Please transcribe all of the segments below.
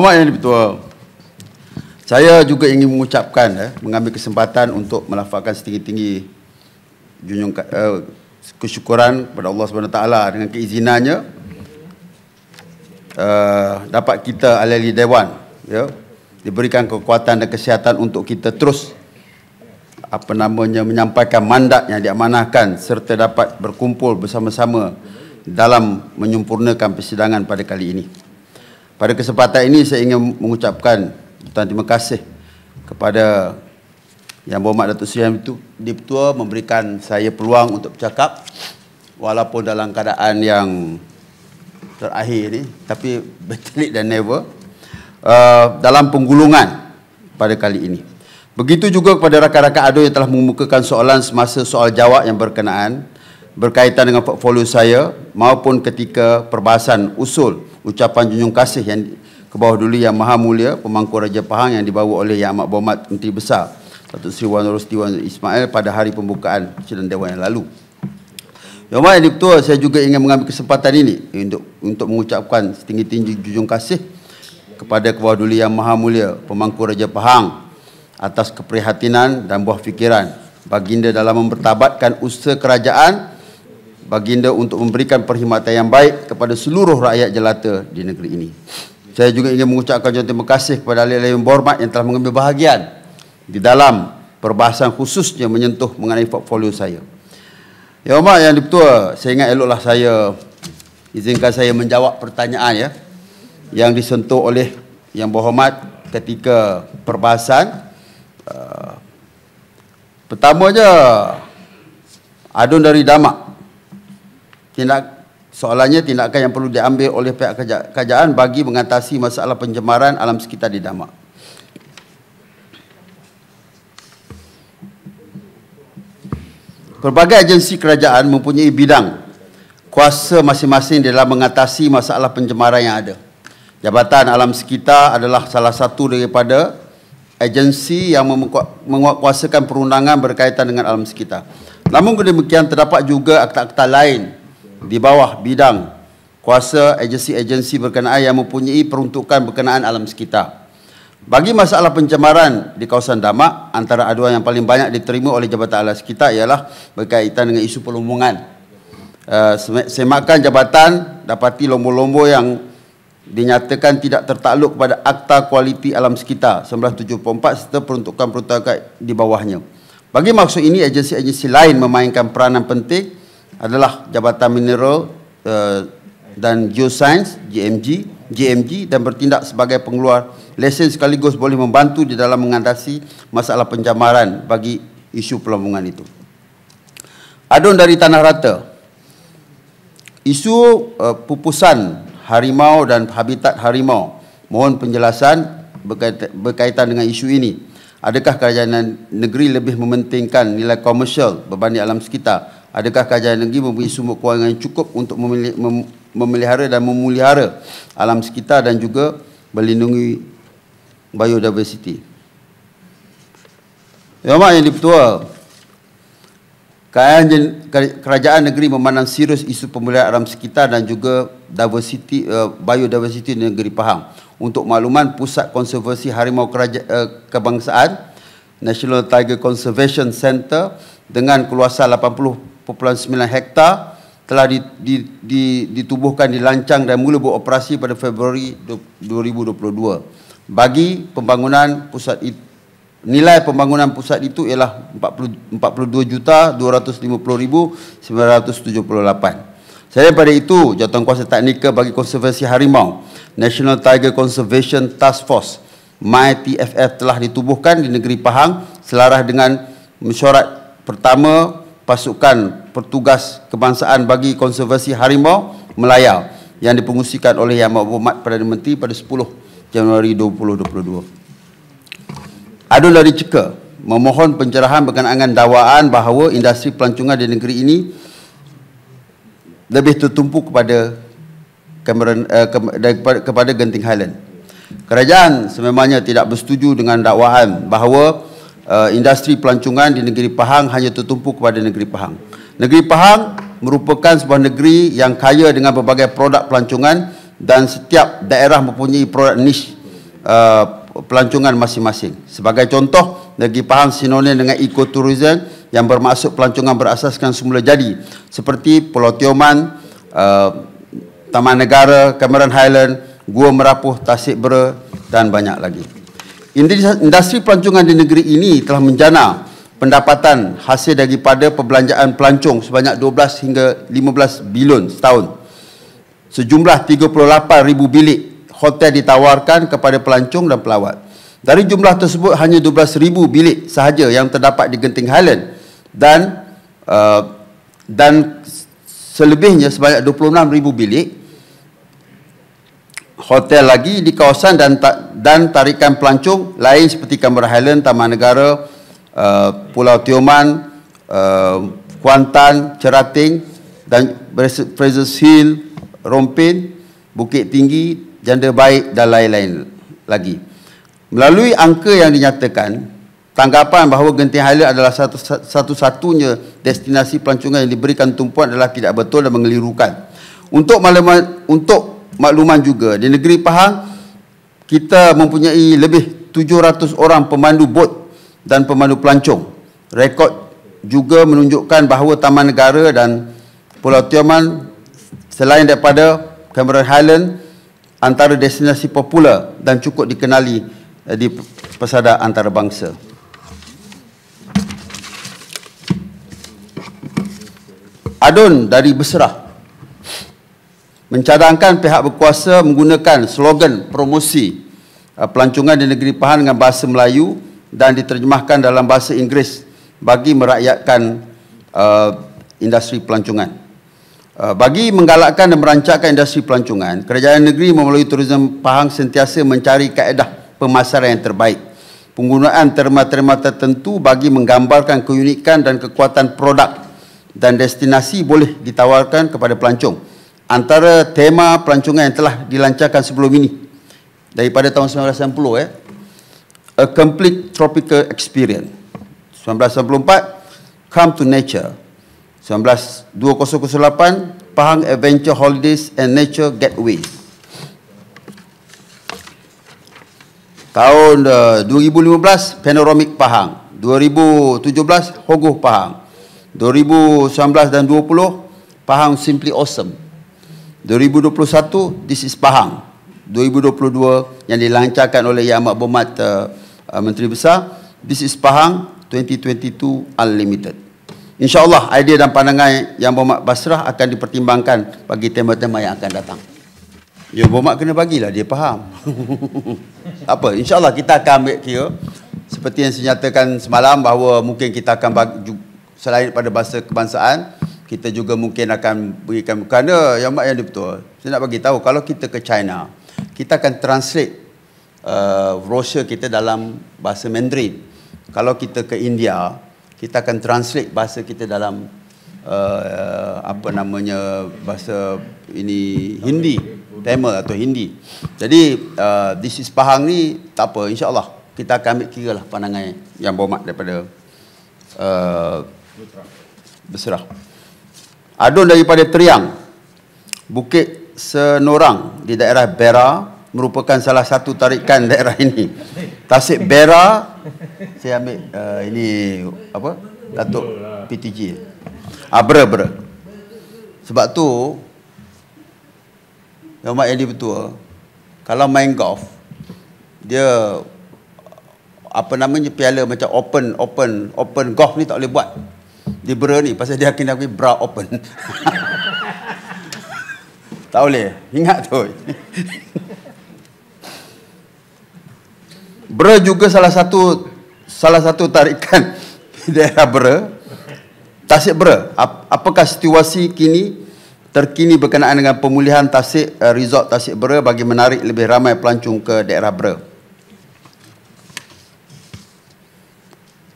Muhammad yang lebih Saya juga ingin mengucapkan, eh, mengambil kesempatan untuk melafakkan setinggi-tinggi junjung, eh, kesyukuran kepada Allah SWT dengan keizinannya eh, dapat kita alih Dewan ya, diberikan kekuatan dan kesihatan untuk kita terus apa namanya menyampaikan mandat yang diamanahkan serta dapat berkumpul bersama-sama dalam menyempurnakan persidangan pada kali ini. Pada kesempatan ini saya ingin mengucapkan terima kasih kepada Yang Berhormat Datuk Seri Yang itu Dipertua memberikan saya peluang untuk bercakap walaupun dalam keadaan yang terakhir ini tapi betulik dan never uh, dalam penggulungan pada kali ini. Begitu juga kepada rakan-rakan ADO yang telah mengemukakan soalan semasa soal jawab yang berkenaan berkaitan dengan portfolio saya maupun ketika perbahasan usul ucapan junjung kasih yang ke bawah dulu yang maha mulia pemangku Raja Pahang yang dibawa oleh Yang Amat Berhormat Menteri Besar Datuk Seri Wan Rosti Wan Ismail pada hari pembukaan Sidang Dewan yang lalu. Yang Amat Yang saya juga ingin mengambil kesempatan ini untuk untuk mengucapkan setinggi-tinggi junjung kasih kepada ke bawah dulu yang maha mulia pemangku Raja Pahang atas keprihatinan dan buah fikiran baginda dalam mempertabatkan usaha kerajaan baginda untuk memberikan perkhidmatan yang baik kepada seluruh rakyat jelata di negeri ini. Saya juga ingin mengucapkan jawatan terima kasih kepada ahli-ahli yang yang telah mengambil bahagian di dalam perbahasan khususnya menyentuh mengenai portfolio saya. Ya Umar yang dipertua, saya ingat eloklah saya izinkan saya menjawab pertanyaan ya yang disentuh oleh yang berhormat ketika perbahasan uh, pertama saja adun dari damak tindak soalannya tindakan yang perlu diambil oleh pihak kerajaan bagi mengatasi masalah pencemaran alam sekitar di Damak. Berbagai agensi kerajaan mempunyai bidang kuasa masing-masing dalam mengatasi masalah pencemaran yang ada. Jabatan Alam Sekitar adalah salah satu daripada agensi yang menguatkuasakan perundangan berkaitan dengan alam sekitar. Namun demikian terdapat juga akta-akta lain di bawah bidang kuasa agensi-agensi berkenaan yang mempunyai peruntukan berkenaan alam sekitar. Bagi masalah pencemaran di kawasan Damak, antara aduan yang paling banyak diterima oleh Jabatan Alam Sekitar ialah berkaitan dengan isu perlumbungan. Uh, semakan jabatan dapati lombor-lombor yang dinyatakan tidak tertakluk kepada Akta Kualiti Alam Sekitar 1974 serta peruntukan-peruntukan di bawahnya. Bagi maksud ini, agensi-agensi lain memainkan peranan penting adalah Jabatan Mineral uh, dan Geoscience GMG, GMG dan bertindak sebagai pengeluar lesen sekaligus boleh membantu di dalam mengatasi masalah pencemaran bagi isu pelabungan itu. Adun dari Tanah Rata. Isu uh, pupusan harimau dan habitat harimau. Mohon penjelasan berkaitan, berkaitan dengan isu ini. Adakah kerajaan negeri lebih mementingkan nilai komersial berbanding alam sekitar Adakah kajian negeri mempunyai sumber kewangan yang cukup untuk memelihara dan memulihara alam sekitar dan juga melindungi biodiversiti? Yang amat yang dipertua, kerajaan negeri memandang serius isu pemulihan alam sekitar dan juga diversity, eh, biodiversiti negeri Pahang. Untuk makluman, Pusat Konservasi Harimau eh, Kebangsaan, National Tiger Conservation Center dengan keluasan 1.9 hektar telah di, di, di, ditubuhkan, dilancang dan mula beroperasi pada Februari 2022. Bagi pembangunan pusat itu, nilai pembangunan pusat itu ialah 42,250,978. Selain pada itu, jawatan kuasa teknik bagi konservasi harimau, National Tiger Conservation Task Force, MyTFF telah ditubuhkan di negeri Pahang selaras dengan mesyuarat pertama pasukan pertugas kebangsaan bagi konservasi harimau Melaya yang dipengusikan oleh Yang Berhormat Perdana Menteri pada 10 Januari 2022. Adun dari Ceka memohon pencerahan berkenaan dakwaan bahawa industri pelancongan di negeri ini lebih tertumpu kepada Cameron, eh, ke, kepada Genting Highland. Kerajaan sememangnya tidak bersetuju dengan dakwaan bahawa uh, industri pelancongan di negeri Pahang hanya tertumpu kepada negeri Pahang. Negeri Pahang merupakan sebuah negeri yang kaya dengan berbagai produk pelancongan dan setiap daerah mempunyai produk niche uh, pelancongan masing-masing. Sebagai contoh, negeri Pahang sinonim dengan ekoturism yang bermaksud pelancongan berasaskan semula jadi seperti Pulau Tioman, uh, Taman Negara, Cameron Highland, Gua Merapuh, Tasik Bera dan banyak lagi. Industri pelancongan di negeri ini telah menjana pendapatan hasil daripada perbelanjaan pelancong sebanyak 12 hingga 15 bilion setahun. Sejumlah 38 ribu bilik hotel ditawarkan kepada pelancong dan pelawat. Dari jumlah tersebut hanya 12 ribu bilik sahaja yang terdapat di Genting Highland dan uh, dan selebihnya sebanyak 26 ribu bilik hotel lagi di kawasan dan ta- dan tarikan pelancong lain seperti Canberra Highland, Taman Negara, uh, Pulau Tioman, uh, Kuantan, Cerating dan Fraser's Hill, Rompin, Bukit Tinggi, Janda Baik dan lain-lain lagi. Melalui angka yang dinyatakan, tanggapan bahawa Genting Highland adalah satu, satu-satunya destinasi pelancongan yang diberikan tumpuan adalah tidak betul dan mengelirukan. Untuk malam untuk makluman juga di negeri Pahang kita mempunyai lebih 700 orang pemandu bot dan pemandu pelancong. Rekod juga menunjukkan bahawa Taman Negara dan Pulau Tioman selain daripada Cameron Highland antara destinasi popular dan cukup dikenali eh, di pesada antarabangsa. Adun dari Besrah mencadangkan pihak berkuasa menggunakan slogan promosi uh, pelancongan di negeri Pahang dengan bahasa Melayu dan diterjemahkan dalam bahasa Inggeris bagi merakyatkan uh, industri pelancongan. Uh, bagi menggalakkan dan merancangkan industri pelancongan, kerajaan negeri melalui Tourism Pahang sentiasa mencari kaedah pemasaran yang terbaik. Penggunaan terma-terma tertentu bagi menggambarkan keunikan dan kekuatan produk dan destinasi boleh ditawarkan kepada pelancong antara tema pelancongan yang telah dilancarkan sebelum ini daripada tahun 1990 eh a complete tropical experience 1994 come to nature 192008 pahang adventure holidays and nature gateway tahun uh, eh, 2015 panoramic pahang 2017 hogoh pahang 2019 dan 20 pahang simply awesome 2021 this is Pahang 2022 yang dilancarkan oleh Yang Amat Berhormat uh, Menteri Besar this is Pahang 2022 unlimited InsyaAllah idea dan pandangan Yang Berhormat Basrah akan dipertimbangkan bagi tema-tema yang akan datang Ya Berhormat kena bagilah dia faham Apa insyaAllah kita akan ambil kira seperti yang dinyatakan semalam bahawa mungkin kita akan bagi, selain pada bahasa kebangsaan kita juga mungkin akan berikan kerana yang mak yang dia betul saya nak bagi tahu kalau kita ke China kita akan translate uh, brochure kita dalam bahasa Mandarin kalau kita ke India kita akan translate bahasa kita dalam uh, uh apa namanya bahasa ini Hindi Tamil atau Hindi jadi uh, this is Pahang ni tak apa insyaAllah kita akan ambil kira lah pandangan yang bermak daripada uh, berserah. berserah. Adun daripada Triang, Bukit Senorang di daerah Bera merupakan salah satu tarikan daerah ini. Tasik Bera, saya ambil uh, ini apa? Datuk PTG. Abra, ah, abra. Sebab tu, yang mak Edi Betua, kalau main golf, dia apa namanya piala macam open open open golf ni tak boleh buat libera ni pasal dia kena aku bra open. tak boleh. Ingat tu. bra juga salah satu salah satu tarikan daerah bra. Tasik bra. Apakah situasi kini terkini berkenaan dengan pemulihan tasik eh, resort Tasik Bra bagi menarik lebih ramai pelancong ke daerah Bra?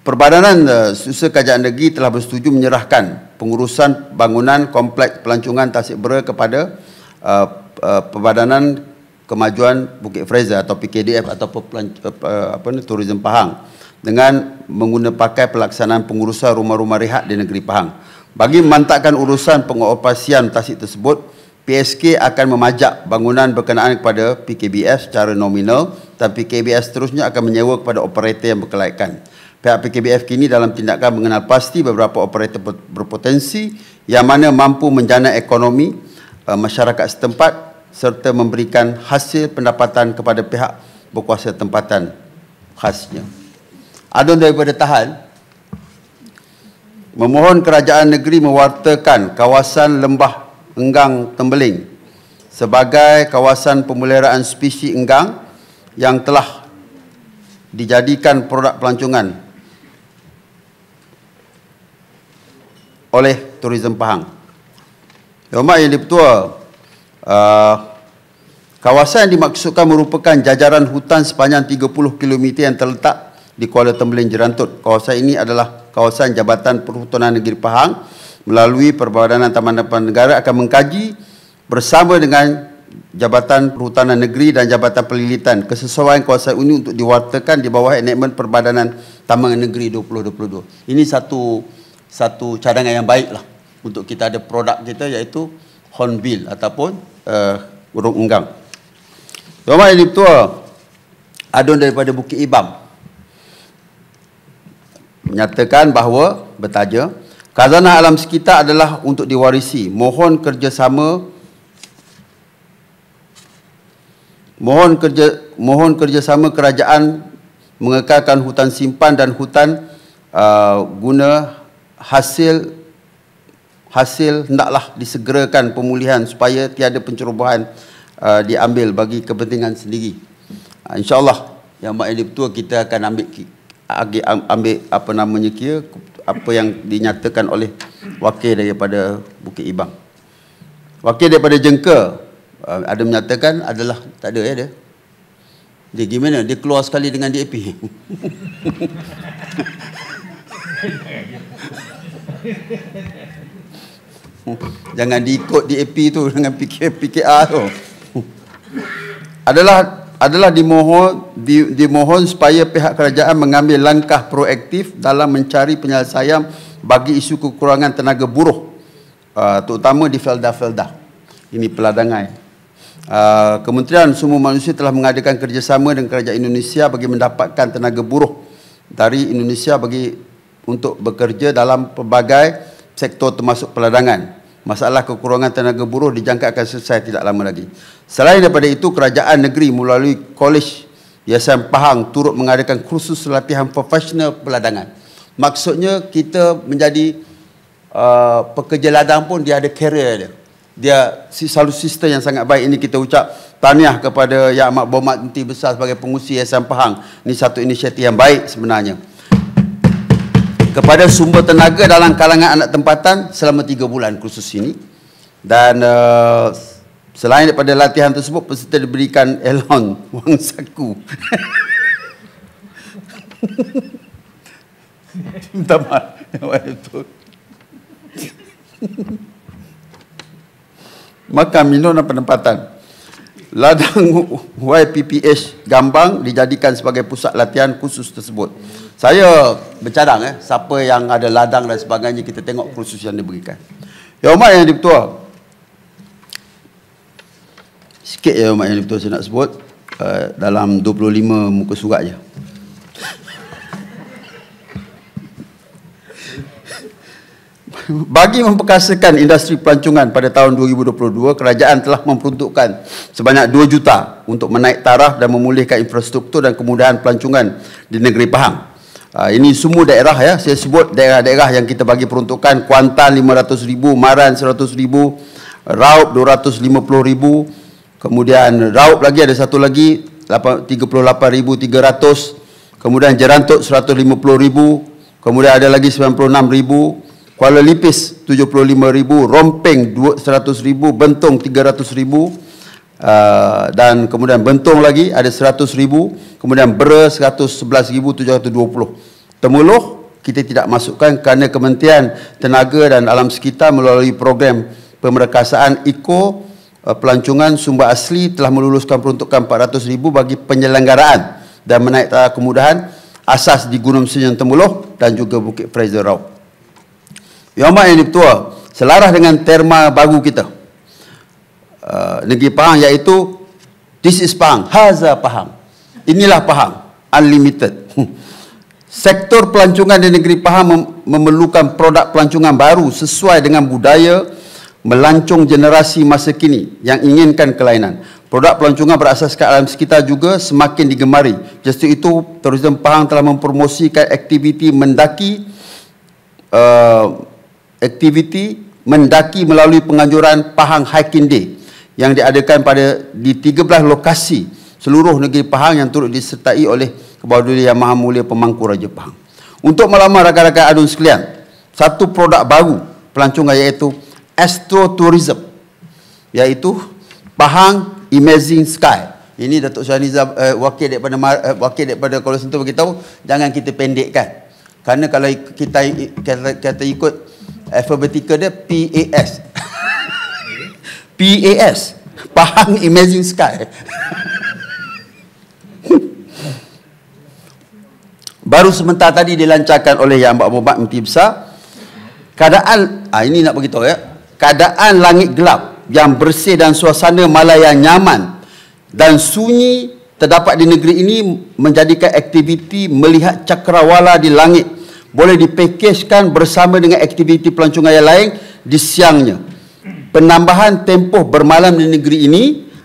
Perbadanan eh, Susah Kerajaan Negeri telah bersetuju menyerahkan pengurusan bangunan kompleks pelancongan Tasik Bera kepada uh, eh, uh, eh, Perbadanan Kemajuan Bukit Fraser atau PKDF atau uh, Tourism Pahang dengan menggunakan pakai pelaksanaan pengurusan rumah-rumah rehat di negeri Pahang. Bagi memantapkan urusan pengoperasian tasik tersebut, PSK akan memajak bangunan berkenaan kepada PKBS secara nominal dan PKBS seterusnya akan menyewa kepada operator yang berkelayakan pihak PKBF kini dalam tindakan mengenal pasti beberapa operator berpotensi yang mana mampu menjana ekonomi uh, masyarakat setempat serta memberikan hasil pendapatan kepada pihak berkuasa tempatan khasnya. Adun daripada tahan memohon kerajaan negeri mewartakan kawasan lembah enggang tembeling sebagai kawasan pemuliharaan spesies enggang yang telah dijadikan produk pelancongan oleh Tourism Pahang. Umat yang dipertua, uh, kawasan yang dimaksudkan merupakan jajaran hutan sepanjang 30 km yang terletak di Kuala Tembeling Jerantut. Kawasan ini adalah kawasan Jabatan Perhutanan Negeri Pahang melalui Perbadanan Taman Depan Negara akan mengkaji bersama dengan Jabatan Perhutanan Negeri dan Jabatan Pelilitan kesesuaian kawasan ini untuk diwartakan di bawah enakmen Perbadanan Taman Negeri 2022. Ini satu satu cadangan yang baik lah untuk kita ada produk kita iaitu hornbill ataupun uh, burung unggang. Tuan-tuan tua adun daripada Bukit Ibam menyatakan bahawa bertaja khazanah alam sekitar adalah untuk diwarisi mohon kerjasama mohon kerja mohon kerjasama kerajaan mengekalkan hutan simpan dan hutan uh, guna hasil hasil hendaklah disegerakan pemulihan supaya tiada pencerobohan uh, diambil bagi kepentingan sendiri. Uh, InsyaAllah yang Mak Elip Tua kita akan ambil ambil apa namanya kira apa yang dinyatakan oleh wakil daripada Bukit Ibang. Wakil daripada Jengka uh, ada menyatakan adalah tak ada ya dia. Dia gimana? Dia keluar sekali dengan DAP. Jangan diikut DAP tu dengan PKR, PKR tu. Adalah adalah dimohon di, dimohon supaya pihak kerajaan mengambil langkah proaktif dalam mencari penyelesaian bagi isu kekurangan tenaga buruh uh, terutama di felda-felda. Ini peladangan. Uh, Kementerian Sumber Manusia telah mengadakan kerjasama dengan kerajaan Indonesia bagi mendapatkan tenaga buruh dari Indonesia bagi untuk bekerja dalam pelbagai sektor termasuk peladangan. Masalah kekurangan tenaga buruh dijangka akan selesai tidak lama lagi. Selain daripada itu, kerajaan negeri melalui kolej Yayasan Pahang turut mengadakan kursus latihan profesional peladangan. Maksudnya kita menjadi uh, pekerja ladang pun dia ada career dia. Dia si selalu sistem yang sangat baik ini kita ucap tahniah kepada Yang Amat Bomat Menteri Besar sebagai pengusi Yayasan Pahang. Ini satu inisiatif yang baik sebenarnya kepada sumber tenaga dalam kalangan anak tempatan selama 3 bulan khusus ini dan uh, selain daripada latihan tersebut peserta diberikan elon wang saku minta maaf Maka minum dan penempatan ladang YPPH Gambang dijadikan sebagai pusat latihan khusus tersebut saya bercadang eh, siapa yang ada ladang dan sebagainya kita tengok kursus yang diberikan. Ya umat yang dipertua. Sikit ya umat yang dipertua saya nak sebut uh, dalam 25 muka surat je. Bagi memperkasakan industri pelancongan pada tahun 2022, kerajaan telah memperuntukkan sebanyak 2 juta untuk menaik taraf dan memulihkan infrastruktur dan kemudahan pelancongan di negeri Pahang. Ah, ini semua daerah ya. Saya sebut daerah-daerah yang kita bagi peruntukan Kuantan ribu, Maran 100,000, Raub ribu. kemudian Raub lagi ada satu lagi 38,300, kemudian Jerantut ribu. kemudian ada lagi ribu. Kuala Lipis 75,000, Rompeng ribu. Bentong ribu. Uh, dan kemudian bentong lagi ada ribu, kemudian ber 111,720 temuluh kita tidak masukkan kerana Kementerian Tenaga dan Alam Sekitar melalui program pemerkasaan ECO uh, ah, pelancongan sumber asli telah meluluskan peruntukan ribu bagi penyelenggaraan dan menaik tarah kemudahan asas di Gunung Senyum Temuluh dan juga Bukit Fraser Rau Yang Amat Yang Dipertua selaras dengan terma baru kita uh, negeri Pahang iaitu this is Pahang, haza Pahang. Inilah Pahang, unlimited. Sektor pelancongan di negeri Pahang mem- memerlukan produk pelancongan baru sesuai dengan budaya melancong generasi masa kini yang inginkan kelainan. Produk pelancongan berasaskan alam sekitar juga semakin digemari. Justru itu, Tourism Pahang telah mempromosikan aktiviti mendaki uh, aktiviti mendaki melalui penganjuran Pahang Hiking Day yang diadakan pada di 13 lokasi seluruh negeri Pahang yang turut disertai oleh Kebawaduli Yang Maha Mulia Pemangku Raja Pahang. Untuk melamar rakan-rakan adun sekalian, satu produk baru pelancongan iaitu Astro Tourism iaitu Pahang Amazing Sky. Ini Datuk Syahniza eh, wakil daripada eh, wakil daripada Kuala Sentul tahu jangan kita pendekkan. Kerana kalau kita kata, kata ikut alphabetical dia PAS. PAS Pahang Imagine Sky Baru sementara tadi dilancarkan oleh Yang Mbak Mubat Menteri Besar Keadaan ah, Ini nak beritahu ya Keadaan langit gelap Yang bersih dan suasana malaya yang nyaman Dan sunyi Terdapat di negeri ini Menjadikan aktiviti melihat cakrawala di langit Boleh dipakejkan bersama dengan aktiviti pelancongan yang lain Di siangnya penambahan tempoh bermalam di negeri ini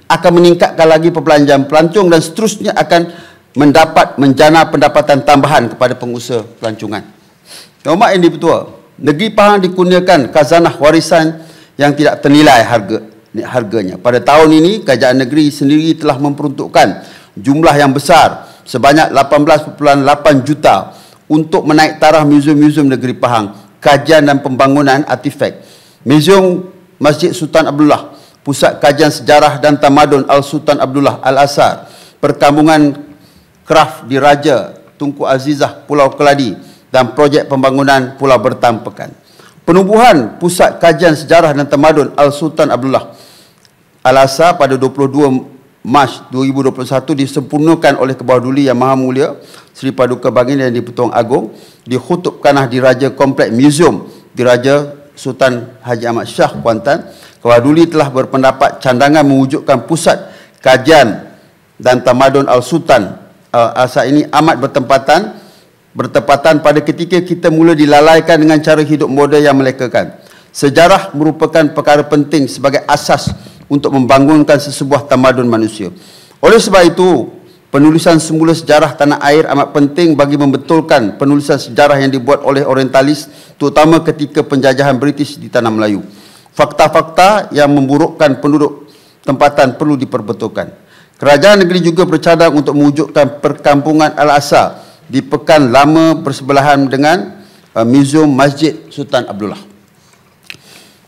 akan meningkatkan lagi perbelanjaan pelancong dan seterusnya akan mendapat menjana pendapatan tambahan kepada pengusaha pelancongan. Nomor yang dipertua, negeri Pahang dikurniakan kazanah warisan yang tidak ternilai harga harganya. Pada tahun ini, kerajaan negeri sendiri telah memperuntukkan jumlah yang besar sebanyak 18.8 juta untuk menaik taraf muzium-muzium negeri Pahang, kajian dan pembangunan artifak. Muzium Masjid Sultan Abdullah, Pusat Kajian Sejarah dan Tamadun Al-Sultan Abdullah Al-Asar, Perkambungan Kraf di Raja Tunku Azizah Pulau Keladi dan projek pembangunan Pulau pekan. Penubuhan Pusat Kajian Sejarah dan Tamadun Al-Sultan Abdullah Al-Asar pada 22 Mac 2021 disempurnakan oleh Kebawah Duli Yang Maha Mulia Sri Paduka Baginda yang di Petong Agong di Kutub Kanah di Raja Komplek Museum di Raja Sultan Haji Ahmad Shah Kuantan, Kewaduli telah berpendapat candangan mewujudkan pusat kajian dan tamadun Al-Sultan uh, asa ini amat bertempatan bertepatan pada ketika kita mula dilalaikan dengan cara hidup moden yang melekakan. Sejarah merupakan perkara penting sebagai asas untuk membangunkan sesebuah tamadun manusia. Oleh sebab itu, Penulisan semula sejarah tanah air amat penting bagi membetulkan penulisan sejarah yang dibuat oleh Orientalis terutama ketika penjajahan British di tanah Melayu. Fakta-fakta yang memburukkan penduduk tempatan perlu diperbetulkan. Kerajaan negeri juga bercadang untuk mewujudkan perkampungan Al-Asa di pekan lama bersebelahan dengan uh, Museum Masjid Sultan Abdullah.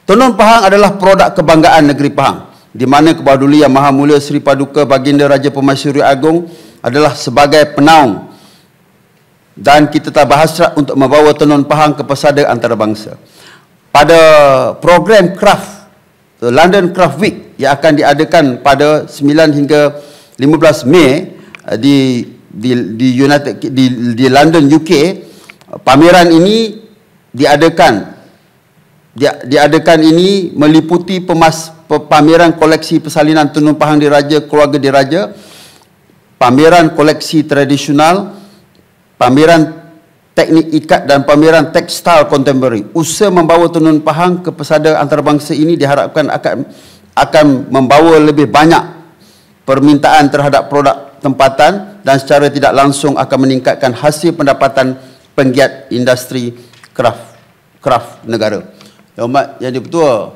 Tenun Pahang adalah produk kebanggaan negeri Pahang di mana kebahaduli yang maha mulia Sri Paduka Baginda Raja Pemaisuri Agong adalah sebagai penaung dan kita tak berhasrat untuk membawa tenun pahang ke pesada antarabangsa. Pada program Craft, eh, London Craft Week yang akan diadakan pada 9 hingga 15 Mei eh, di di di United di di London UK eh, pameran ini diadakan dia, diadakan ini meliputi pemas, pameran koleksi pesalinan Tenun Pahang Diraja, Keluarga Diraja, pameran koleksi tradisional, pameran teknik ikat dan pameran tekstil kontemporari. Usaha membawa Tenun Pahang ke pesada antarabangsa ini diharapkan akan akan membawa lebih banyak permintaan terhadap produk tempatan dan secara tidak langsung akan meningkatkan hasil pendapatan penggiat industri kraft kraft negara. Ya umat yang dia petua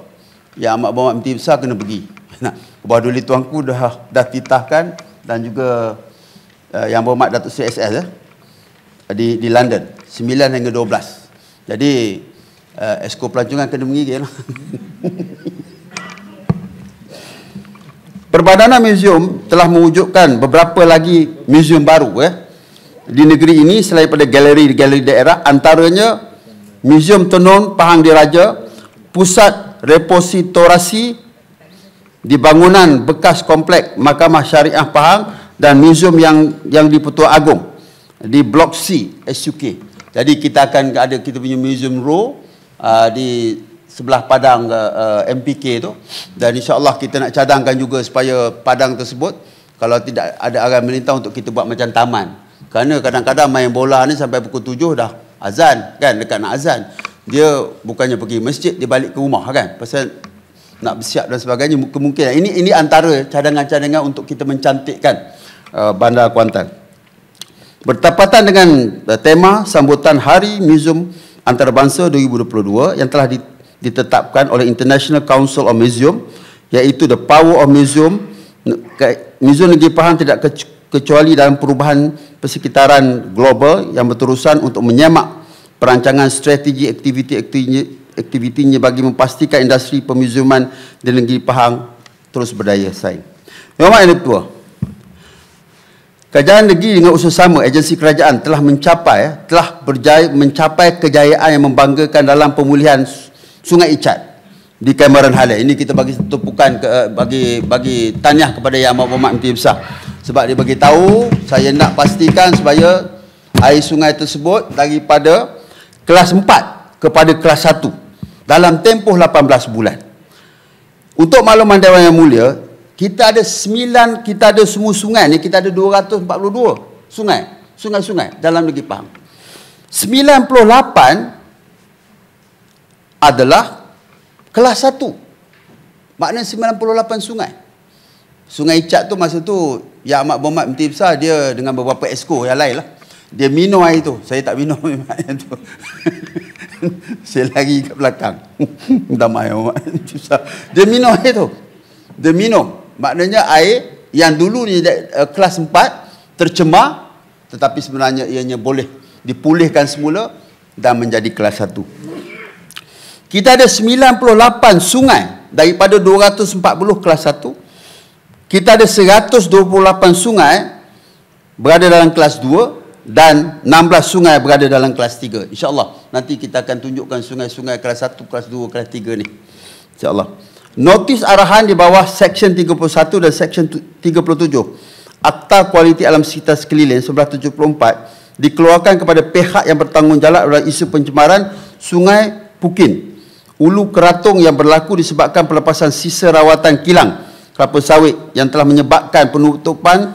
Yang amat bawa mimpi besar kena pergi Bawah duli tuanku dah dah titahkan Dan juga uh, Yang bawa mak Datuk Seri SS eh, di, di London 9 hingga 12 Jadi uh, Esko pelancongan kena pergi kan? Perbadanan Museum telah mewujudkan beberapa lagi museum baru Eh, di negeri ini selain pada galeri-galeri daerah antaranya Museum Tenun Pahang Diraja, pusat repositorasi di bangunan bekas kompleks Mahkamah Syariah Pahang dan museum yang yang di Petua Agong di Blok C SUK. Jadi kita akan ada kita punya museum row uh, di sebelah padang uh, MPK tu dan insyaallah kita nak cadangkan juga supaya padang tersebut kalau tidak ada arah melintang untuk kita buat macam taman. Kerana kadang-kadang main bola ni sampai pukul 7 dah azan kan dekat nak azan dia bukannya pergi masjid dia balik ke rumah kan pasal nak bersiap dan sebagainya kemungkinan ini ini antara cadangan-cadangan untuk kita mencantikkan uh, bandar Kuantan bertepatan dengan uh, tema sambutan hari museum antarabangsa 2022 yang telah ditetapkan oleh International Council of Museum iaitu the power of museum museum negeri Pahang tidak kecuali dalam perubahan persekitaran global yang berterusan untuk menyemak perancangan strategi aktiviti-aktivitinya bagi memastikan industri pemuzuman di negeri Pahang terus berdaya saing. Nama yang tua. Kerajaan negeri dengan usaha sama agensi kerajaan telah mencapai eh, telah berjaya mencapai kejayaan yang membanggakan dalam pemulihan Sungai Icat di Kemaran Halai. Ini kita bagi tepukan ke, eh, bagi bagi tahniah kepada Yang Amat Berhormat Menteri Besar. Sebab dia bagi tahu saya nak pastikan supaya air sungai tersebut daripada kelas 4 kepada kelas 1 dalam tempoh 18 bulan. Untuk makluman Dewan Yang Mulia, kita ada 9, kita ada semua sungai ni, kita ada 242 sungai, sungai-sungai dalam negeri Pahang. 98 adalah kelas 1. Maknanya 98 sungai. Sungai Icat tu masa tu, Yang Ahmad Bermat Menteri Besar, dia dengan beberapa esko yang lain lah. Dia minum air tu. Saya tak minum air, air tu. saya lari ke belakang. Minta maaf. Dia minum air tu. Dia minum. Maknanya air yang dulu ni uh, kelas 4 tercemar tetapi sebenarnya ianya boleh dipulihkan semula dan menjadi kelas 1. Kita ada 98 sungai daripada 240 kelas 1. Kita ada 128 sungai berada dalam kelas dan 16 sungai berada dalam kelas 3 insyaallah nanti kita akan tunjukkan sungai-sungai kelas 1 kelas 2 kelas 3 ni insyaallah notis arahan di bawah section 31 dan section 37 akta kualiti alam sekitar sekeliling 1974 dikeluarkan kepada pihak yang bertanggungjawab dalam isu pencemaran sungai Pukin Ulu Keratung yang berlaku disebabkan pelepasan sisa rawatan kilang kelapa sawit yang telah menyebabkan penutupan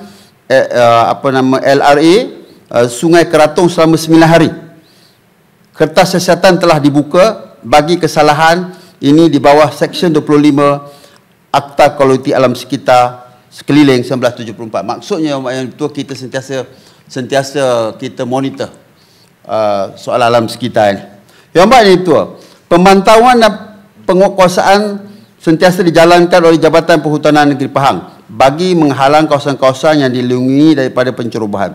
eh, uh, apa nama LRA Eh, Sungai Keratung selama 9 hari. Kertas siasatan telah dibuka bagi kesalahan ini di bawah Seksyen 25 Akta Kualiti Alam Sekitar sekeliling 1974. Maksudnya yang itu kita sentiasa sentiasa kita monitor uh, soal alam sekitar ini. Yang baik ini tua, pemantauan dan penguatkuasaan sentiasa dijalankan oleh Jabatan Perhutanan Negeri Pahang bagi menghalang kawasan-kawasan yang dilindungi daripada pencerobohan.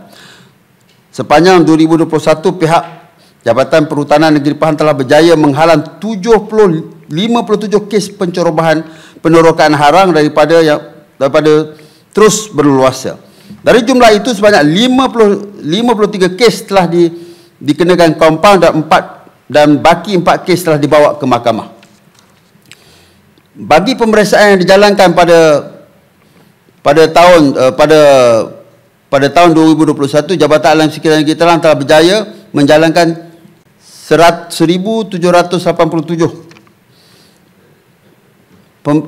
Sepanjang 2021 pihak Jabatan Perhutanan Negeri Pahang telah berjaya menghalang 70, 57 kes pencerobohan penerokaan harang daripada yang daripada terus berluasa. Dari jumlah itu sebanyak 50, 53 kes telah di, dikenakan kompaun dan 4 dan baki 4 kes telah dibawa ke mahkamah. Bagi pemeriksaan yang dijalankan pada pada tahun eh, pada pada tahun 2021 Jabatan Alam Sekitar Negeri Terang telah berjaya menjalankan 1787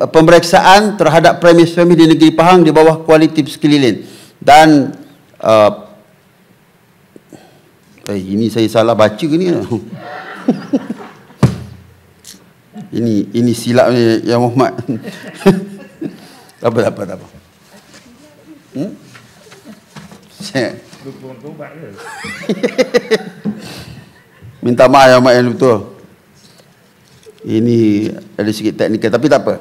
pemeriksaan terhadap premis premis di negeri Pahang di bawah kualiti sekililin dan uh, eh, ini saya salah baca ke ni ini ini silap ni ya Muhammad apa apa apa hmm? Lupung tobat ke? Minta maaf ya mak yang betul. Ini ada sikit teknikal tapi tak apa.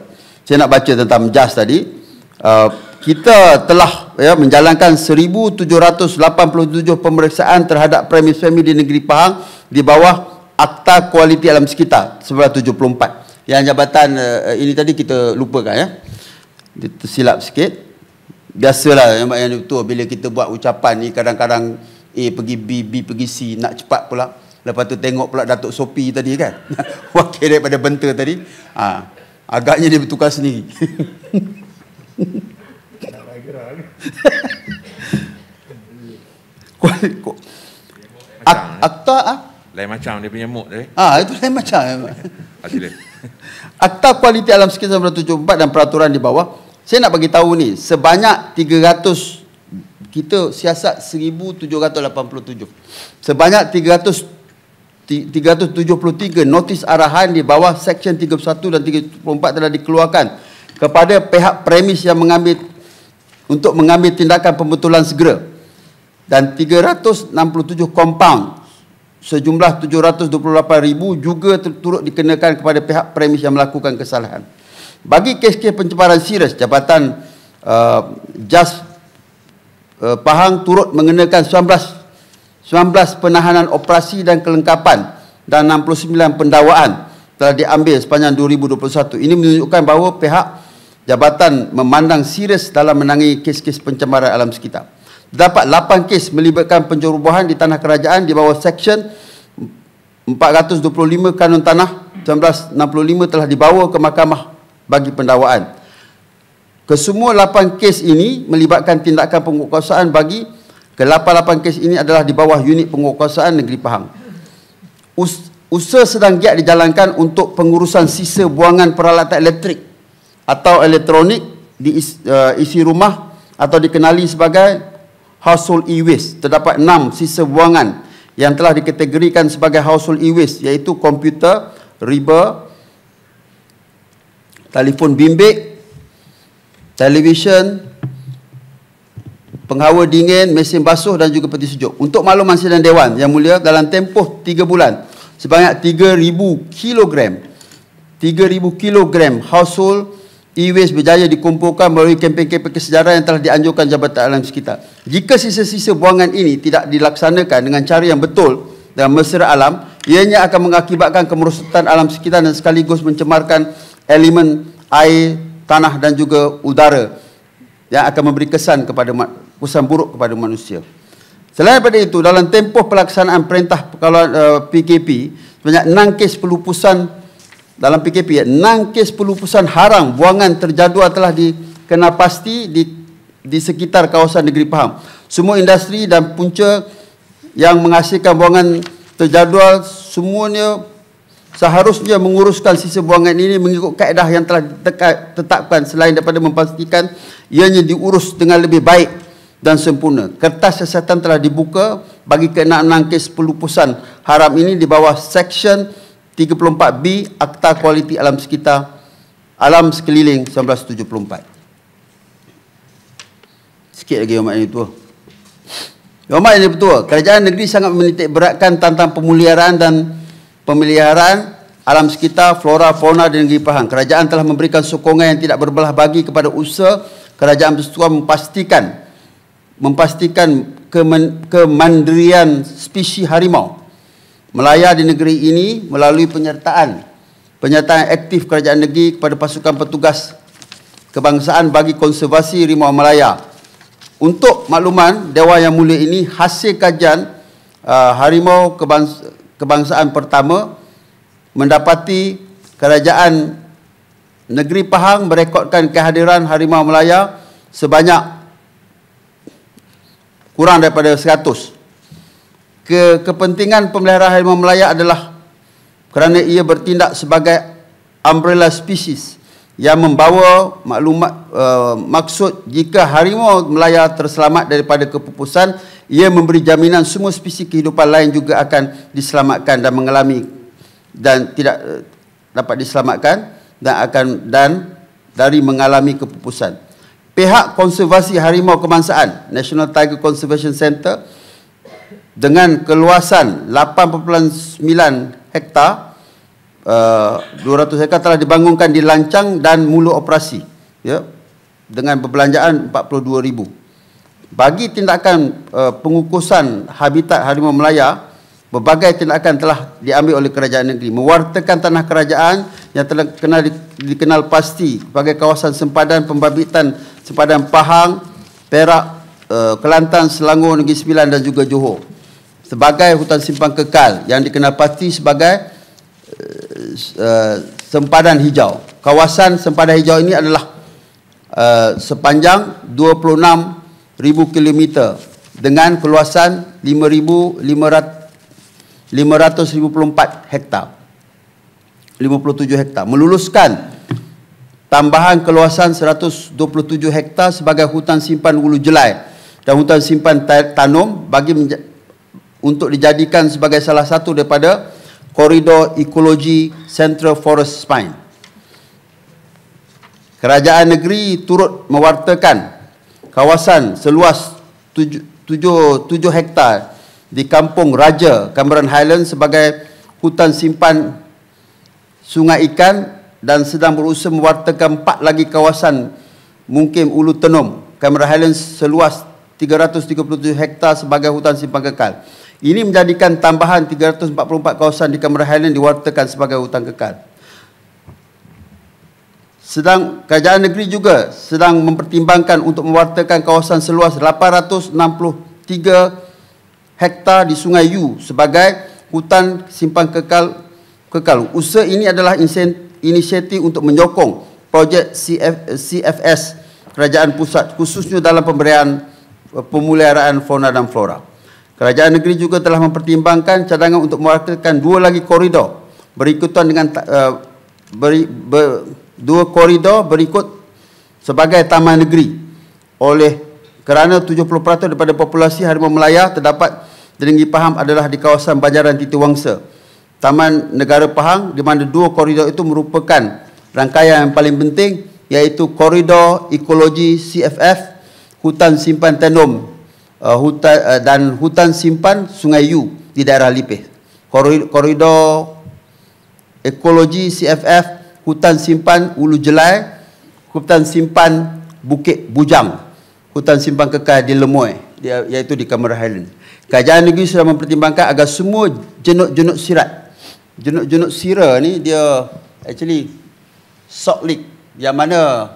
Saya nak baca tentang jas tadi. Uh, kita telah ya, menjalankan 1787 pemeriksaan terhadap premis family di negeri Pahang di bawah Akta Kualiti Alam Sekitar 1974. Yang jabatan uh, ini tadi kita lupakan ya. Kita silap sikit. 1787 biasalah yang yang betul bila kita buat ucapan ni kadang-kadang A eh, pergi B, B pergi C nak cepat pula lepas tu tengok pula Datuk Sopi tadi kan wakil daripada benta tadi ha, agaknya dia bertukar sendiri Akta ah? Lain macam dia punya mood tadi. Ah, eh? ha, itu lain macam. Ah, Akta kualiti alam sekitar 174 dan peraturan di bawah saya nak bagi tahu ni sebanyak 300 kita siasat 1787. Sebanyak 300 373 notis arahan di bawah section 31 dan 34 telah dikeluarkan kepada pihak premis yang mengambil untuk mengambil tindakan pembetulan segera dan 367 compound sejumlah 728,000 juga turut dikenakan kepada pihak premis yang melakukan kesalahan. Bagi kes-kes pencemaran serius, Jabatan uh, JAS uh, Pahang turut mengenakan 19, 19 penahanan operasi dan kelengkapan dan 69 pendawaan telah diambil sepanjang 2021. Ini menunjukkan bahawa pihak jabatan memandang serius dalam menangani kes-kes pencemaran alam sekitar. Dapat 8 kes melibatkan pencerobohan di tanah kerajaan di bawah Seksyen 425 Kanun Tanah 1965 telah dibawa ke Mahkamah bagi pendakwaan. Kesemua lapan kes ini melibatkan tindakan penguatkuasaan bagi ke lapan 8 kes ini adalah di bawah unit penguatkuasaan negeri Pahang. Us- usaha sedang giat dijalankan untuk pengurusan sisa buangan peralatan elektrik atau elektronik di is- uh, isi rumah atau dikenali sebagai household e-waste. Terdapat enam sisa buangan yang telah dikategorikan sebagai household e-waste iaitu komputer, riba telefon bimbit, televisyen, penghawa dingin, mesin basuh dan juga peti sejuk. Untuk makluman dan dewan yang mulia dalam tempoh 3 bulan sebanyak 3000 kilogram 3000 kilogram household e-waste berjaya dikumpulkan melalui kempen-kempen kesejarah yang telah dianjurkan Jabatan Alam Sekitar. Jika sisa-sisa buangan ini tidak dilaksanakan dengan cara yang betul dan mesra alam, ianya akan mengakibatkan kemerosotan alam sekitar dan sekaligus mencemarkan elemen air, tanah dan juga udara yang akan memberi kesan kepada kesan buruk kepada manusia. Selain daripada itu, dalam tempoh pelaksanaan perintah kalau uh, eh, PKP, sebanyak 6 kes pelupusan dalam PKP, ya, 6 kes pelupusan haram buangan terjadual telah dikenapasti di di sekitar kawasan negeri Pahang. Semua industri dan punca yang menghasilkan buangan terjadual semuanya seharusnya menguruskan sisa buangan ini mengikut kaedah yang telah tetapkan selain daripada memastikan ianya diurus dengan lebih baik dan sempurna. Kertas siasatan telah dibuka bagi kena kes pelupusan haram ini di bawah Section 34B Akta Kualiti Alam Sekitar Alam Sekeliling 1974. Sikit lagi Yomak ini tua. Yomak ini betul. Kerajaan negeri sangat menitik beratkan tentang pemuliharaan dan pemeliharaan alam sekitar flora fauna di negeri Pahang. Kerajaan telah memberikan sokongan yang tidak berbelah bagi kepada usaha kerajaan bersetua memastikan memastikan kemen, kemandirian spesies harimau Melaya di negeri ini melalui penyertaan penyertaan aktif kerajaan negeri kepada pasukan petugas kebangsaan bagi konservasi harimau Melaya. Untuk makluman Dewan Yang Mulia ini hasil kajian uh, harimau kebangsaan kebangsaan pertama mendapati kerajaan negeri Pahang merekodkan kehadiran harimau Melaya sebanyak kurang daripada 100. Ke kepentingan pemelihara harimau Melaya adalah kerana ia bertindak sebagai umbrella species yang membawa maklumat uh, maksud jika harimau Melaya terselamat daripada kepupusan ia memberi jaminan semua spesies kehidupan lain juga akan diselamatkan dan mengalami dan tidak uh, dapat diselamatkan dan akan dan dari mengalami kepupusan pihak konservasi harimau kemansaan National Tiger Conservation Center dengan keluasan 8.9 hektar 200 eh, hektar telah dibangunkan di lancang dan Mulu operasi ya dengan perbelanjaan ribu. bagi tindakan uh, pengukusan habitat harimau melaya berbagai tindakan telah diambil oleh kerajaan negeri mewartakan tanah kerajaan yang telah kenal di, dikenal pasti sebagai kawasan sempadan pembabitan sempadan Pahang Perak uh, Kelantan Selangor Negeri Sembilan dan juga Johor sebagai hutan simpan kekal yang dikenal pasti sebagai Eh, sempadan hijau. Kawasan sempadan hijau ini adalah uh, sepanjang 26,000 km dengan keluasan 5,554 hektar. 57 hektar. Meluluskan tambahan keluasan 127 hektar sebagai hutan simpan ulu jelai dan hutan simpan tanum bagi untuk dijadikan sebagai salah satu daripada koridor ekologi Central Forest Spine. Kerajaan negeri turut mewartakan kawasan seluas 7 hektar di Kampung Raja Cameron Highlands sebagai hutan simpan sungai ikan dan sedang berusaha mewartakan 4 lagi kawasan mungkin Ulu Tenom Cameron Highlands seluas 337 hektar sebagai hutan simpan kekal. Ini menjadikan tambahan 344 kawasan di Cameron Highland diwartakan sebagai hutang kekal. Sedang kerajaan negeri juga sedang mempertimbangkan untuk mewartakan kawasan seluas 863 hektar di Sungai Yu sebagai hutan simpan kekal kekal. Usaha ini adalah inisiatif untuk menyokong projek CF, CFS kerajaan pusat khususnya dalam pemberian eh, pemuliharaan fauna dan flora. Kerajaan negeri juga telah mempertimbangkan cadangan untuk mewakilkan dua lagi koridor berikutan dengan uh, beri, ber, dua koridor berikut sebagai taman negeri oleh kerana 70% daripada populasi Harimau Melaya terdapat di Negeri Pahang adalah di kawasan Banjaran Titiwangsa. Taman Negara Pahang di mana dua koridor itu merupakan rangkaian yang paling penting iaitu koridor ekologi CFF hutan simpan tenom uh, hutan uh, dan hutan simpan Sungai Yu di daerah Lipeh. Koridor ekologi CFF hutan simpan Ulu Jelai, hutan simpan Bukit Bujang, hutan simpan kekal di Lemoy iaitu di Cameron Highland. Kerajaan negeri sudah mempertimbangkan agar semua jenut-jenut sirat jenut-jenut sira ni dia actually salt lake yang mana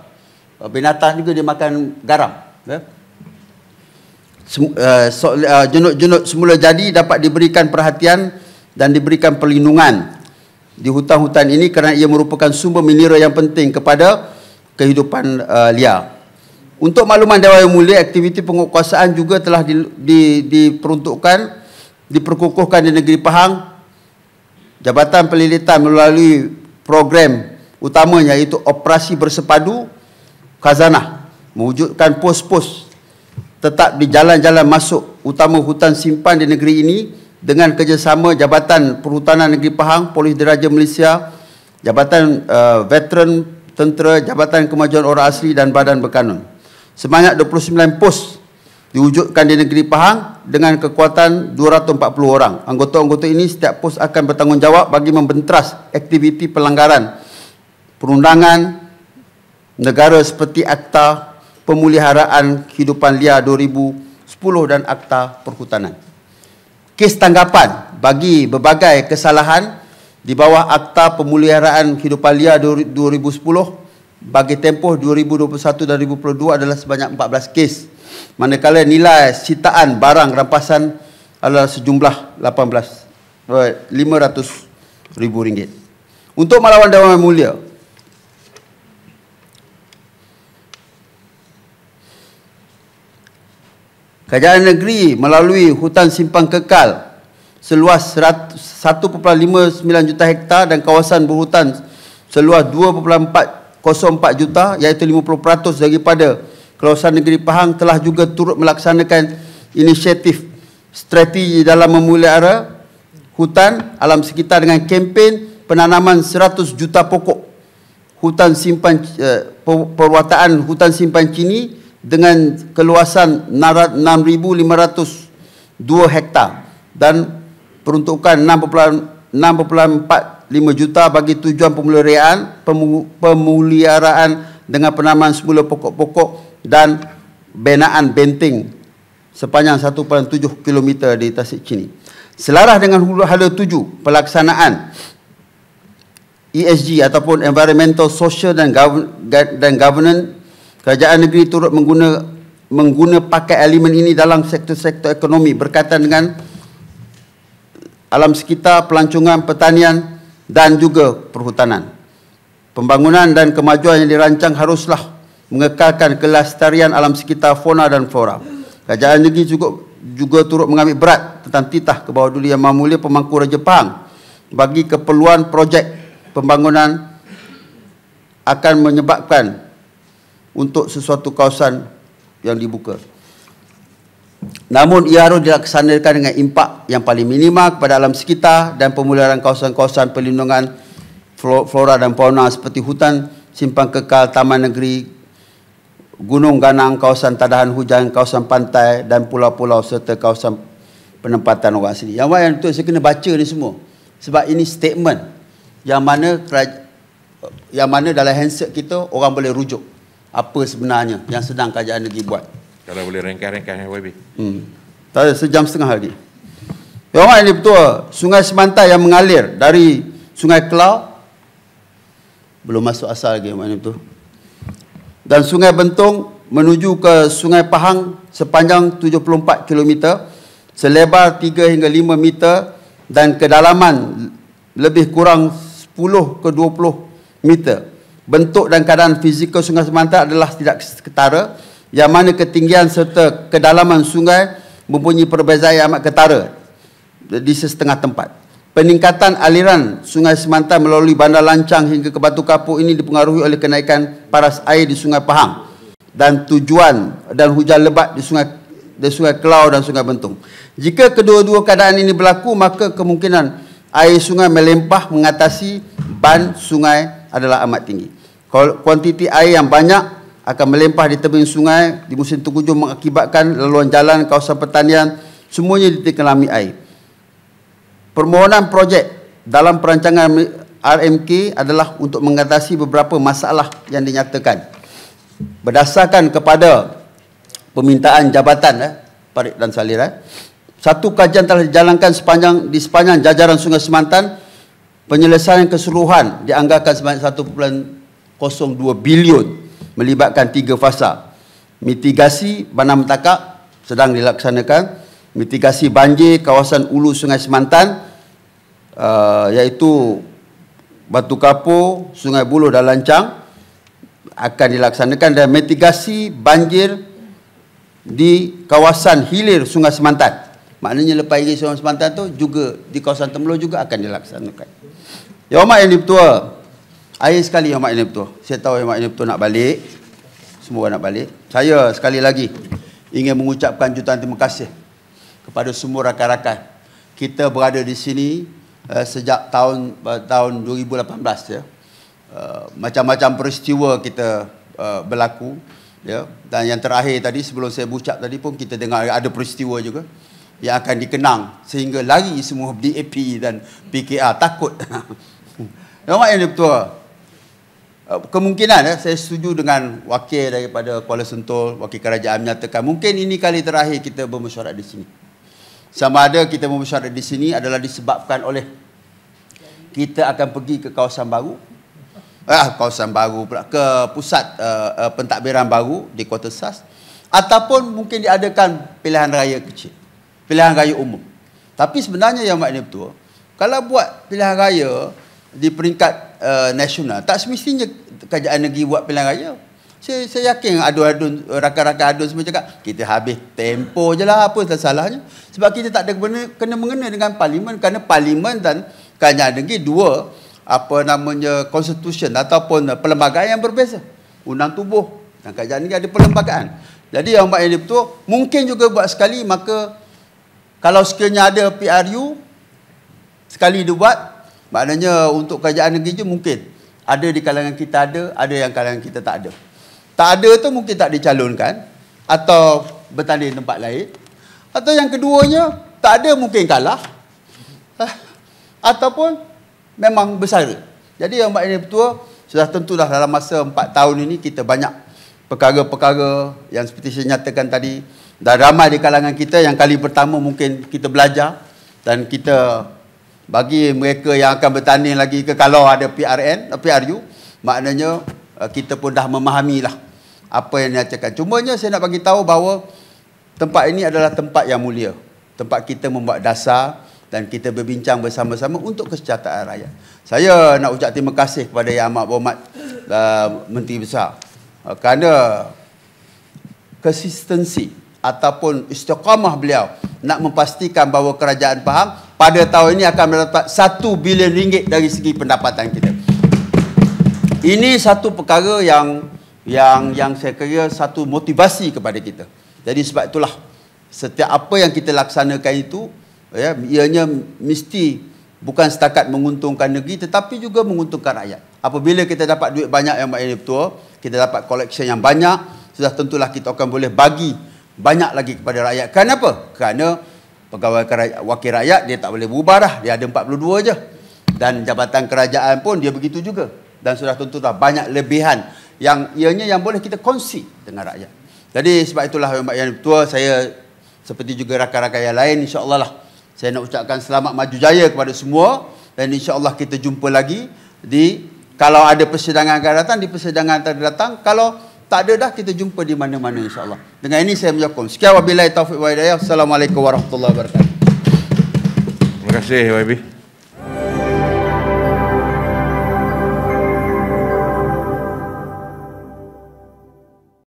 eh, binatang juga dia makan garam Yeah? Eh, eh, jenut-jenut semula jadi dapat diberikan perhatian dan diberikan perlindungan di hutan-hutan ini kerana ia merupakan sumber mineral yang penting kepada kehidupan uh, liar. Untuk makluman Dewan Yang Mulia, aktiviti penguasaan juga telah di, di, diperuntukkan, diperkukuhkan di negeri Pahang. Jabatan Pelilitan melalui program utamanya iaitu operasi bersepadu Kazanah mewujudkan pos-pos tetap di jalan-jalan masuk utama hutan simpan di negeri ini dengan kerjasama Jabatan Perhutanan Negeri Pahang, Polis Diraja Malaysia, Jabatan uh, Veteran Tentera, Jabatan Kemajuan Orang Asli dan Badan Berkanun. Sebanyak 29 pos diwujudkan di negeri Pahang dengan kekuatan 240 orang. Anggota-anggota ini setiap pos akan bertanggungjawab bagi membentras aktiviti pelanggaran perundangan negara seperti Akta Pemuliharaan Kehidupan Liar 2010 dan Akta Perhutanan. Kes tanggapan bagi berbagai kesalahan di bawah Akta Pemuliharaan Kehidupan Liar 2010 bagi tempoh 2021 dan 2022 adalah sebanyak 14 kes. Manakala nilai sitaan barang rampasan adalah sejumlah 18 500 eh, ribu ringgit. Untuk melawan dewan mulia, Kerajaan negeri melalui hutan simpang kekal seluas 1.59 juta hektar dan kawasan berhutan seluas 2.404 juta iaitu 50% daripada kawasan negeri Pahang telah juga turut melaksanakan inisiatif strategi dalam memulihara hutan alam sekitar dengan kempen penanaman 100 juta pokok hutan simpan eh, perwataan hutan simpan Cini dengan keluasan 6,502 hektar dan peruntukan 6.45 juta bagi tujuan pemuliharaan pemuliharaan dengan penamaan semula pokok-pokok dan binaan benteng sepanjang 1.7 km di Tasik Cini. Selaraf dengan hala tuju pelaksanaan ESG ataupun Environmental, Social dan Governance Kerajaan negeri turut mengguna mengguna pakai elemen ini dalam sektor-sektor ekonomi berkaitan dengan alam sekitar, pelancongan, pertanian dan juga perhutanan. Pembangunan dan kemajuan yang dirancang haruslah mengekalkan kelestarian alam sekitar fauna dan flora. Kerajaan negeri juga juga turut mengambil berat tentang titah ke bawah dulu yang mahmulia pemangku Raja Pahang bagi keperluan projek pembangunan akan menyebabkan untuk sesuatu kawasan yang dibuka. Namun ia harus dilaksanakan dengan impak yang paling minima kepada alam sekitar dan pemuliharaan kawasan-kawasan perlindungan flora dan fauna seperti hutan, simpang kekal, taman negeri, gunung ganang, kawasan tadahan hujan, kawasan pantai dan pulau-pulau serta kawasan penempatan orang asli. Yang wayang tu saya kena baca ni semua. Sebab ini statement yang mana yang mana dalam handset kita orang boleh rujuk apa sebenarnya yang sedang kerajaan negeri buat. Kalau boleh rengkai-rengkai eh, yang YB. Hmm. Tak ada, sejam setengah lagi. Yang Allah, ini betul. Sungai Semantai yang mengalir dari Sungai Kelau. Belum masuk asal lagi, maknanya betul. Dan Sungai Bentong menuju ke Sungai Pahang sepanjang 74 km. Selebar 3 hingga 5 meter. Dan kedalaman lebih kurang 10 ke 20 meter bentuk dan keadaan fizikal Sungai Semanta adalah tidak ketara yang mana ketinggian serta kedalaman sungai mempunyai perbezaan yang amat ketara di sesetengah tempat. Peningkatan aliran Sungai Semanta melalui bandar lancang hingga ke Batu Kapur ini dipengaruhi oleh kenaikan paras air di Sungai Pahang dan tujuan dan hujan lebat di Sungai di Sungai Kelau dan Sungai Bentung. Jika kedua-dua keadaan ini berlaku, maka kemungkinan air sungai melempah mengatasi ban sungai adalah amat tinggi kuantiti air yang banyak akan melimpah di tebing sungai di musim tengkujuh mengakibatkan laluan jalan kawasan pertanian semuanya ditenggelami air. Permohonan projek dalam perancangan RMK adalah untuk mengatasi beberapa masalah yang dinyatakan. Berdasarkan kepada permintaan jabatan eh, Parit dan Salir, eh, satu kajian telah dijalankan sepanjang di sepanjang jajaran Sungai Semantan penyelesaian keseluruhan dianggarkan sebanyak 2.02 bilion melibatkan tiga fasa. Mitigasi Bandar Mentakak sedang dilaksanakan. Mitigasi banjir kawasan Ulu Sungai Semantan uh, iaitu Batu Kapur, Sungai Buloh dan Lancang akan dilaksanakan dan mitigasi banjir di kawasan hilir Sungai Semantan. Maknanya lepas hilir Sungai Semantan tu juga di kawasan Temeloh juga akan dilaksanakan. Ya Umar yang dipertua, Air sekali yang maknanya betul. Saya tahu yang maknanya betul nak balik. Semua nak balik. Saya sekali lagi ingin mengucapkan jutaan terima kasih kepada semua rakan-rakan. Kita berada di sini uh, sejak tahun uh, tahun 2018 ya. Uh, macam-macam peristiwa kita uh, berlaku ya. Dan yang terakhir tadi sebelum saya bucap tadi pun kita dengar ada peristiwa juga yang akan dikenang sehingga lagi semua DAP dan PKR takut. Ya, Mak Yang Eh, kemungkinan eh, saya setuju dengan wakil daripada Kuala Sentul, wakil kerajaan menyatakan mungkin ini kali terakhir kita bermesyuarat di sini. Sama ada kita bermesyuarat di sini adalah disebabkan oleh kita akan pergi ke kawasan baru. Ah, kawasan baru pula ke pusat uh, uh, pentadbiran baru di Kota Sas ataupun mungkin diadakan pilihan raya kecil. Pilihan raya umum. Tapi sebenarnya yang maknanya betul, kalau buat pilihan raya di peringkat uh, nasional. Tak semestinya kerajaan negeri buat pilihan raya. Saya, saya yakin adun-adun, rakan-rakan adun semua cakap, kita habis tempo je lah apa salahnya. Sebab kita tak ada kena-mengena dengan parlimen kerana parlimen dan kerajaan negeri dua apa namanya constitution ataupun perlembagaan yang berbeza. Undang tubuh dan kerajaan negeri ada perlembagaan. Jadi yang buat ini betul, mungkin juga buat sekali maka kalau sekiranya ada PRU sekali dia buat Maknanya untuk kerajaan negeri je mungkin ada di kalangan kita ada, ada yang kalangan kita tak ada. Tak ada tu mungkin tak dicalonkan atau bertanding tempat lain. Atau yang keduanya tak ada mungkin kalah. Eh, ataupun memang besar. Jadi yang Mak ini Petua sudah tentulah dalam masa 4 tahun ini kita banyak perkara-perkara yang seperti saya nyatakan tadi dan ramai di kalangan kita yang kali pertama mungkin kita belajar dan kita bagi mereka yang akan bertanding lagi ke kalau ada PRN, PRU, maknanya eh, kita pun dah memahamilah apa yang dia cakap. Cumanya saya nak bagi tahu bahawa tempat ini adalah tempat yang mulia. Tempat kita membuat dasar dan kita berbincang bersama-sama untuk kesejahteraan rakyat. Saya nak ucap terima kasih kepada Yang Amat Berhormat uh, Menteri Besar. Uh, kerana konsistensi ataupun istiqamah beliau nak memastikan bahawa kerajaan Pahang pada tahun ini akan mendapat satu bilion ringgit dari segi pendapatan kita. Ini satu perkara yang yang yang saya kira satu motivasi kepada kita. Jadi sebab itulah setiap apa yang kita laksanakan itu ya ianya mesti bukan setakat menguntungkan negeri tetapi juga menguntungkan rakyat. Apabila kita dapat duit banyak yang maknanya betul, kita dapat koleksi yang banyak, sudah tentulah kita akan boleh bagi banyak lagi kepada rakyat. Kenapa? Kerana, Kerana pegawai kerajaan, wakil rakyat dia tak boleh berubah dah. Dia ada 42 je. Dan jabatan kerajaan pun dia begitu juga. Dan sudah tentu dah banyak lebihan yang ianya yang boleh kita kongsi dengan rakyat. Jadi sebab itulah yang yang tua saya seperti juga rakan-rakan yang lain insya-Allah lah. Saya nak ucapkan selamat maju jaya kepada semua dan insya-Allah kita jumpa lagi di kalau ada persidangan akan datang di persidangan akan datang kalau tak ada dah kita jumpa di mana-mana insyaallah. Dengan ini saya menyokong. Sekian wabillahi taufik wa Assalamualaikum warahmatullahi wabarakatuh. Terima kasih YB.